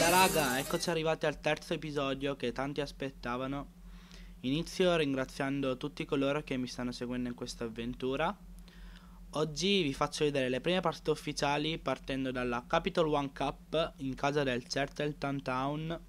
Bella raga, eccoci arrivati al terzo episodio che tanti aspettavano. Inizio ringraziando tutti coloro che mi stanno seguendo in questa avventura. Oggi vi faccio vedere le prime partite ufficiali partendo dalla Capital One Cup in casa del Certelton Town.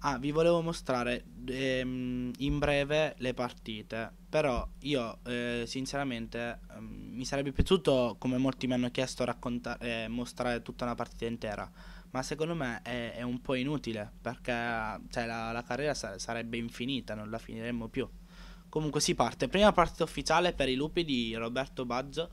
Ah, vi volevo mostrare ehm, in breve le partite, però io eh, sinceramente eh, mi sarebbe piaciuto, come molti mi hanno chiesto, raccontare, eh, mostrare tutta una partita intera, ma secondo me è, è un po' inutile perché cioè, la, la, carriera sarebbe infinita, non la finiremmo più. Comunque si parte, prima partita ufficiale per i lupi di Roberto Baggio.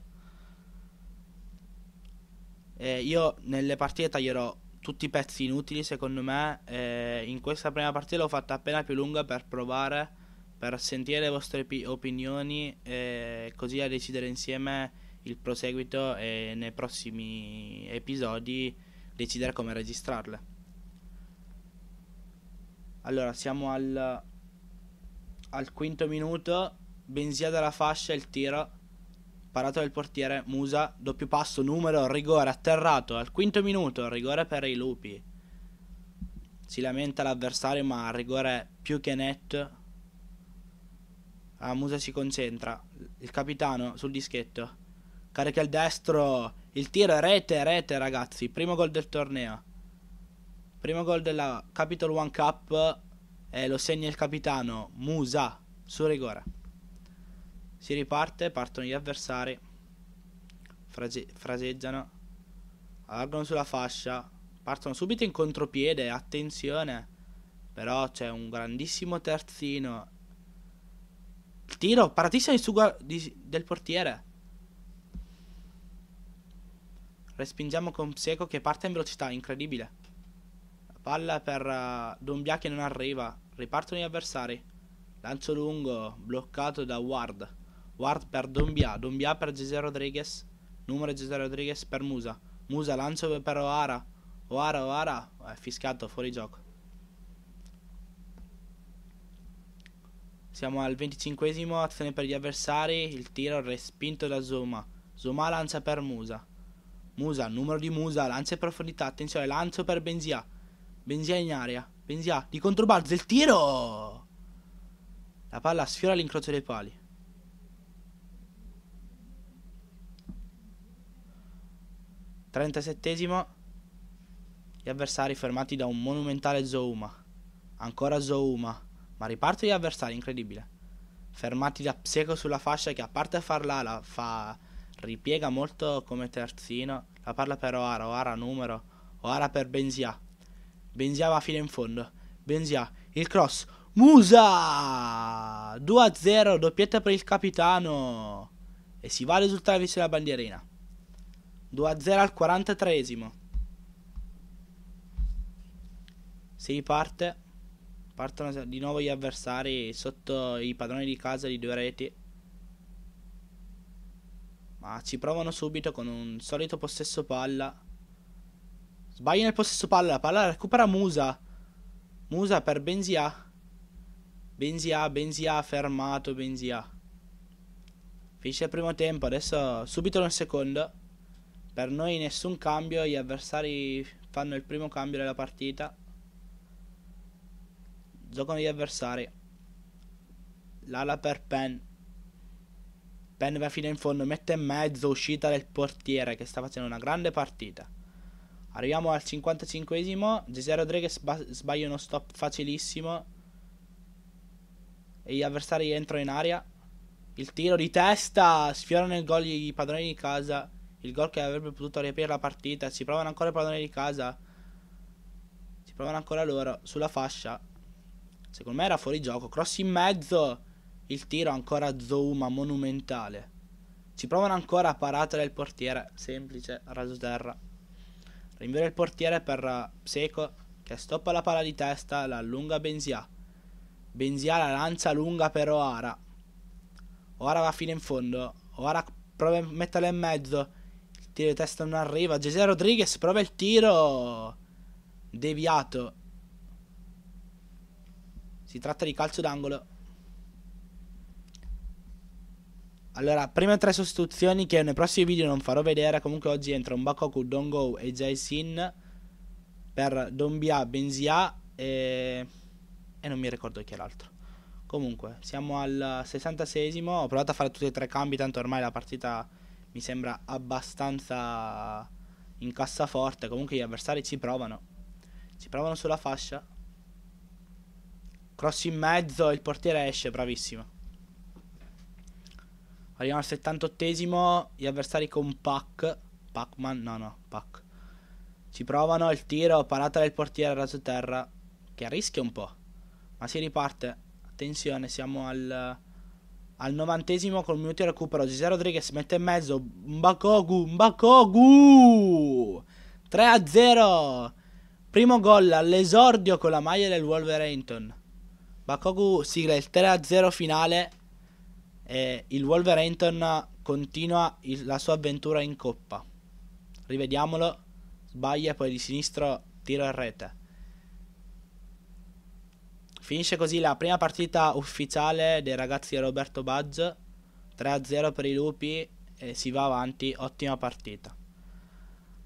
Eh, io nelle partite taglierò tutti i pezzi inutili secondo me. Eh, in questa prima partita l'ho fatta appena più lunga per provare, per sentire le vostre pi- opinioni eh, così a decidere insieme il proseguito e nei prossimi episodi decidere come registrarle. Allora, siamo al, al quinto minuto. Benzia dalla fascia, il tiro. Parato del portiere, Musa, doppio passo, numero, rigore, atterrato. Al quinto minuto, rigore per i lupi. Si lamenta l'avversario, ma rigore più che netto. Ah, Musa si concentra. Il capitano sul dischetto. Carica il destro. Il tiro è rete, rete ragazzi. Primo gol del torneo. Primo gol della Capital One Cup. E lo segna il capitano Musa su rigore. Si riparte, partono gli avversari. Frase fraseggiano. Allargano sulla fascia. Partono subito in contropiede, attenzione. Però c'è un grandissimo terzino. tiro, paratissimo di, del portiere. Respingiamo con Pseco che parte in velocità, incredibile. Palla per eh, Dombia che non arriva. Ripartono gli avversari. Lancio lungo, bloccato da Ward. Ward per Dombia, Dombia per Gesè Rodriguez. Numero Gesè Rodriguez per Musa. Musa lancio per Oara. Oara, Oara. È fiscato, fuori gioco. Siamo al 25esimo, azione per gli avversari. Il tiro respinto da Zuma. Zuma lancia per Musa. Musa, numero di Musa, lancia in profondità, attenzione, lancio per Benzia. Benzia in aria, Benzia, di controbalzo, il tiro! La palla sfiora l'incrocio dei pali. Trentasettesimo. Gli avversari fermati da un monumentale Zouma. Ancora Zouma. Ma riparto gli avversari, incredibile. Fermati da Pseco sulla fascia che a parte farla la fa Ripiega molto come terzino, la palla per Oara, Oara numero, Oara per Benzia. Benzia va fino in fondo. Benzia, il cross. Musa! 2-0, doppietta per il capitano. E si va a risultare vicino alla bandierina. 2-0 al 43esimo. Si riparte. Partono di nuovo gli avversari sotto i padroni di casa di due reti. Ma ci provano subito con un solito possesso palla. Sbaglia nel possesso palla. La palla la recupera Musa. Musa per Benzia. Benzia, Benzia, fermato Benzia. Finisce il primo tempo, adesso subito nel secondo. Per noi nessun cambio, gli avversari fanno il primo cambio della partita. Giocano gli avversari. L'ala per Penn va fino in fondo, mette in mezzo, uscita del portiere che sta facendo una grande partita. Arriviamo al 55esimo, Gesè Rodriguez sba- sbaglia uno stop facilissimo e gli avversari entrano in aria. Il tiro di testa, sfiorano il gol i padroni di casa, il gol che avrebbe potuto riaprire la partita, ci provano ancora i padroni di casa, ci provano ancora loro sulla fascia. Secondo me era fuori gioco, cross in mezzo. Il tiro ancora Zouma monumentale. Ci provano ancora a parata del portiere, semplice, raso terra. Rinvia il portiere per eh, Seco che stoppa la palla di testa, la allunga Benzia. Benzia la lancia lunga per Oara. Oara va fino in fondo. Oara prova a metterla in mezzo. Il tiro di testa non arriva. Gesè Rodriguez prova il tiro. Deviato. Si tratta di calcio d'angolo. Allora, prime tre sostituzioni che nei prossimi video non farò vedere. Comunque oggi entra un Bakoku, Dongo e Jai Sin per Dombia, Benzia e... e non mi ricordo chi è l'altro. Comunque, siamo al 66esimo. Ho provato a fare tutti e tre cambi, tanto ormai la partita mi sembra abbastanza in cassaforte. Comunque gli avversari ci provano. Ci provano sulla fascia. Cross in mezzo, il portiere esce, bravissimo. Arriviamo al 78esimo, gli avversari con Pac. Pacman, no, no, Pac. Ci provano il tiro, parata del portiere raso terra, che rischia un po'. Ma si riparte. Attenzione, siamo al al 90esimo con col minuto di recupero. Gisè Rodriguez mette in mezzo. Mbakogu, Mbakogu! 3 a 0. Primo gol all'esordio con la maglia del Wolverhampton. Bakogu sigla il 3 a 0 finale eh, il Wolverhampton continua il, la sua avventura in coppa. Rivediamolo, sbaglia poi di sinistro, tiro in rete. Finisce così la prima partita ufficiale dei ragazzi di Roberto Baggio, 3-0 per i lupi e si va avanti, ottima partita.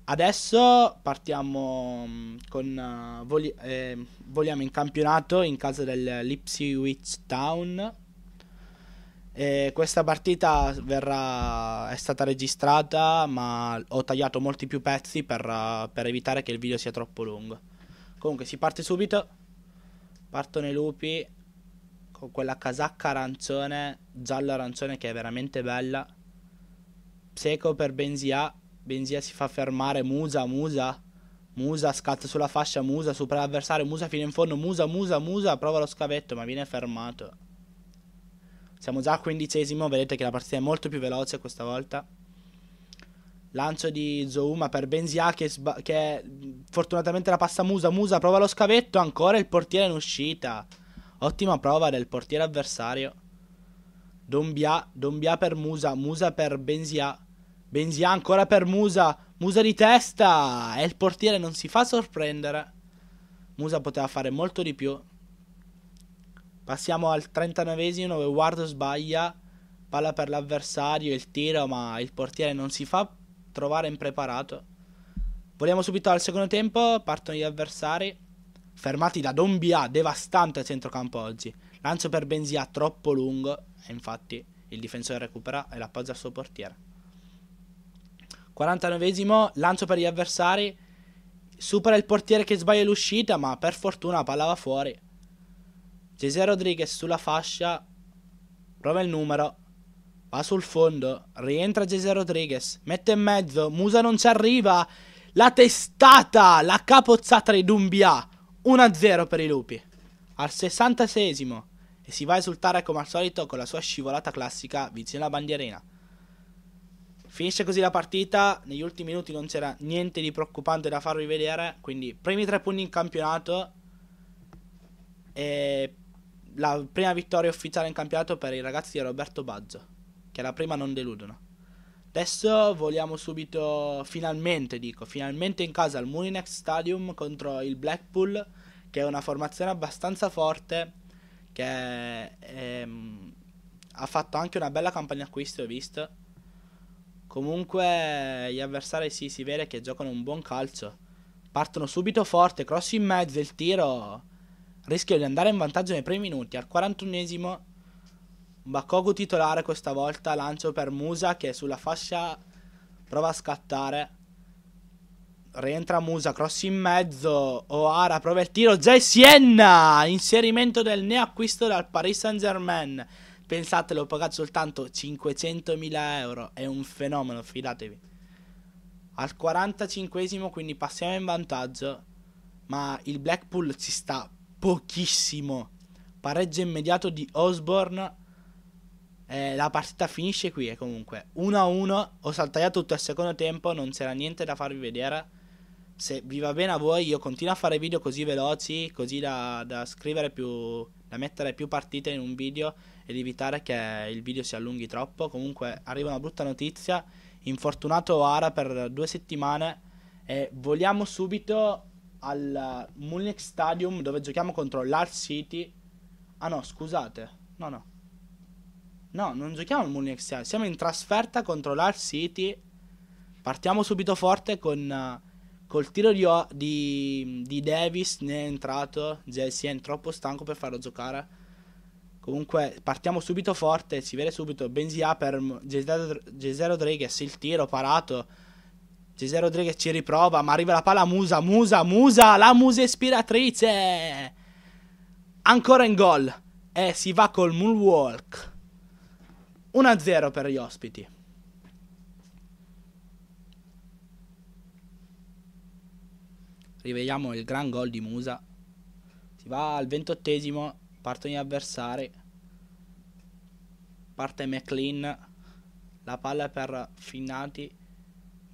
Adesso partiamo mm, con uh, voli- eh, voliamo in campionato in casa del Lipsy Witch Town eh, questa partita verrà, è stata registrata, ma ho tagliato molti più pezzi per, per evitare che il video sia troppo lungo. Comunque si parte subito. Partono i lupi con quella casacca arancione, giallo arancione che è veramente bella. Seco per Benzia. Benzia si fa fermare. Musa, Musa. Musa scatta sulla fascia, Musa supera l'avversario, Musa fino in fondo, Musa, Musa, Musa, prova lo scavetto ma viene fermato. Siamo già a quindicesimo, vedete che la partita è molto più veloce questa volta. Lancio di Zouma per Benzia che, che fortunatamente la passa Musa. Musa prova lo scavetto, ancora il portiere in uscita. Ottima prova del portiere avversario. Dombia, Dombia per Musa, Musa per Benzia. Benzia ancora per Musa. Musa di testa! E il portiere non si fa sorprendere. Musa poteva fare molto di più. Passiamo al 39esimo dove Ward sbaglia, palla per l'avversario, il tiro, ma il portiere non si fa trovare impreparato. Vogliamo subito al secondo tempo, partono gli avversari, fermati da Dombia, devastante a centrocampo oggi. Lancio per Benzia troppo lungo e infatti il difensore recupera e l'appoggia al suo portiere. 49esimo, lancio per gli avversari, supera il portiere che sbaglia l'uscita, ma per fortuna la palla va fuori Jesse Rodriguez sulla fascia, prova il numero, va sul fondo, rientra Jesse Rodriguez, mette in mezzo, Musa non ci arriva, la testata, la capozzata di Dumbia, 1-0 per i lupi. Al 66 esimo e si va a esultare come al solito con la sua scivolata classica vicino alla bandierina. Finisce così la partita, negli ultimi minuti non c'era niente di preoccupante da farvi vedere, quindi primi tre punti in campionato e la prima vittoria ufficiale in campionato per i ragazzi di Roberto Baggio, che la prima non deludono. Adesso voliamo subito, finalmente dico, finalmente in casa al Muninex Stadium contro il Blackpool, che è una formazione abbastanza forte, che è, ehm, è, ha fatto anche una bella campagna acquisti, ho visto. Comunque gli avversari sì, si vede che giocano un buon calcio. Partono subito forte, cross in mezzo, il tiro Rischio di andare in vantaggio nei primi minuti. Al 41esimo Bakogu titolare questa volta, lancio per Musa che è sulla fascia prova a scattare. Rientra Musa, cross in mezzo, Oara prova il tiro, Zay Sienna, inserimento del neacquisto dal Paris Saint Germain. Pensate, l'ho pagato soltanto 500.000 euro, è un fenomeno, fidatevi. Al 45esimo quindi passiamo in vantaggio, ma il Blackpool ci sta pochissimo. Pareggio immediato di Osborne. Eh, la partita finisce qui e eh, comunque 1-1. Ho saltato tutto il secondo tempo, non c'era niente da farvi vedere. Se vi va bene a voi, io continuo a fare video così veloci, così da, da scrivere più, da mettere più partite in un video ed evitare che il video si allunghi troppo. Comunque arriva una brutta notizia, infortunato Oara per due settimane e vogliamo subito al Munich Stadium dove giochiamo contro l'Art City. Ah no, scusate. No, no. No, non giochiamo al Munich Stadium. Siamo in trasferta contro l'Art City. Partiamo subito forte con... Uh, col tiro di, di, di, Davis ne è entrato. Jesse è troppo stanco per farlo giocare. Comunque partiamo subito forte, si vede subito Benzia per Gesero Rodriguez, il tiro parato Cesare Rodriguez ci riprova, ma arriva la palla Musa, Musa, Musa, la musa ispiratrice. Ancora in gol. E si va col Moonwalk. 1-0 per gli ospiti. Rivediamo il gran gol di Musa. Si va al ventottesimo, partono gli avversari. Parte McLean. La palla per Finnati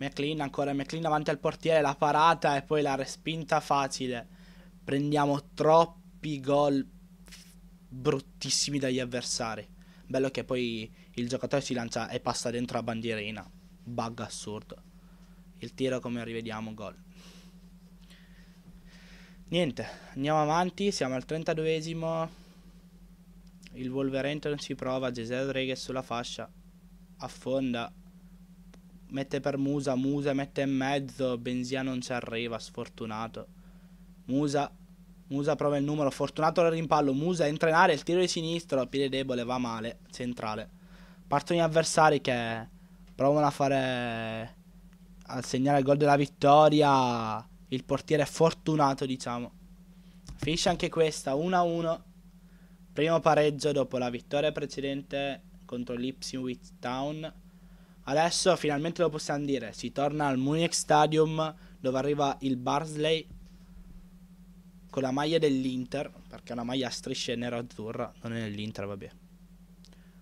McLean ancora McLean davanti al portiere, la parata e poi la respinta facile. Prendiamo troppi gol bruttissimi dagli avversari. Bello che poi il giocatore si lancia e passa dentro la bandierina. Bug assurdo. Il tiro come rivediamo, gol. Niente, andiamo avanti, siamo al 32esimo. Il Wolverhampton si prova, Gesè Rodriguez sulla fascia, affonda Mette per Musa, Musa mette in mezzo, Benzia non ci arriva, sfortunato. Musa, Musa prova il numero, fortunato al rimpallo, Musa entra in area, il tiro di sinistro, piede debole, va male, centrale. Partono gli avversari che provano a fare... a segnare il gol della vittoria. Il portiere è fortunato, diciamo. Finisce anche questa, 1-1. Primo pareggio dopo la vittoria precedente contro l'Ipswich Town Adesso finalmente lo possiamo dire, si torna al Munich Stadium dove arriva il Barsley con la maglia dell'Inter, perché è una maglia a strisce nero-azzurra, non è nell'Inter, vabbè.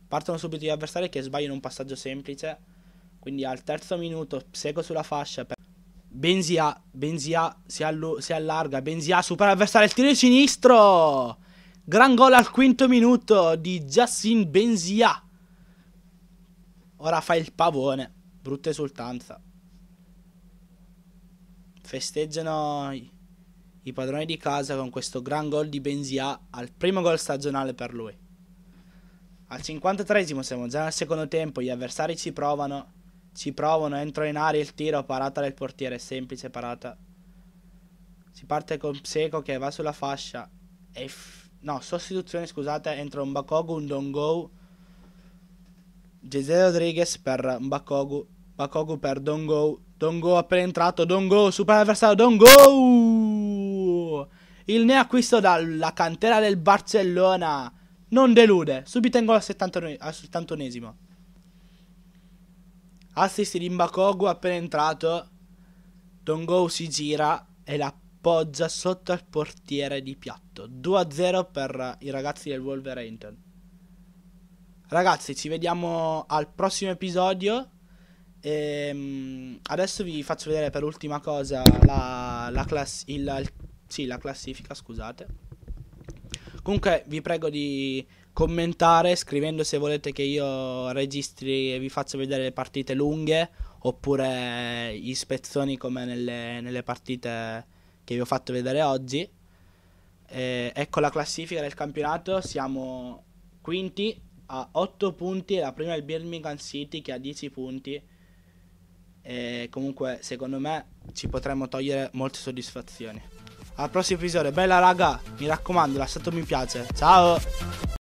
Partono subito gli avversari che sbagliano un passaggio semplice, quindi al terzo minuto seco sulla fascia. Per... Benzia, Benzia si, si allarga, Benzia supera l'avversario, il tiro sinistro! Gran gol al quinto minuto di Justin Benzia. Ora fa il pavone. Brutta esultanza. Festeggiano i, i padroni di casa con questo gran gol di Benzia al primo gol stagionale per lui. Al 53 siamo già nel secondo tempo, gli avversari ci provano, ci provano, entro in aria il tiro, parata del portiere, semplice parata. Si parte con Pseco che va sulla fascia. E f- no, sostituzione, scusate, entra un Bakogu, un Dongo Jose Rodriguez per Bakogu. Bakogu per Dongo. Dongo appena entrato. Dongo, super avversario. Dongo! Il neacquisto dalla cantera del Barcellona. Non delude. Subito in gol al 71esimo. Assist di Mbakogu appena entrato. Dongo si gira e l'appoggia sotto al portiere di piatto. 2-0 per i ragazzi del Wolverhampton. Ragazzi, ci vediamo al prossimo episodio. E ehm, adesso vi faccio vedere per ultima cosa la, la, class, il, il, sì, la classifica, scusate. Comunque vi prego di commentare scrivendo se volete che io registri e vi faccio vedere le partite lunghe oppure gli spezzoni come nelle, nelle partite che vi ho fatto vedere oggi. E eh, ecco la classifica del campionato, siamo quinti ha 8 punti, la prima è il Birmingham City che ha 10 punti. E comunque secondo me ci potremmo togliere molte soddisfazioni. Al prossimo episodio, bella raga, mi raccomando, lasciate un mi piace. Ciao!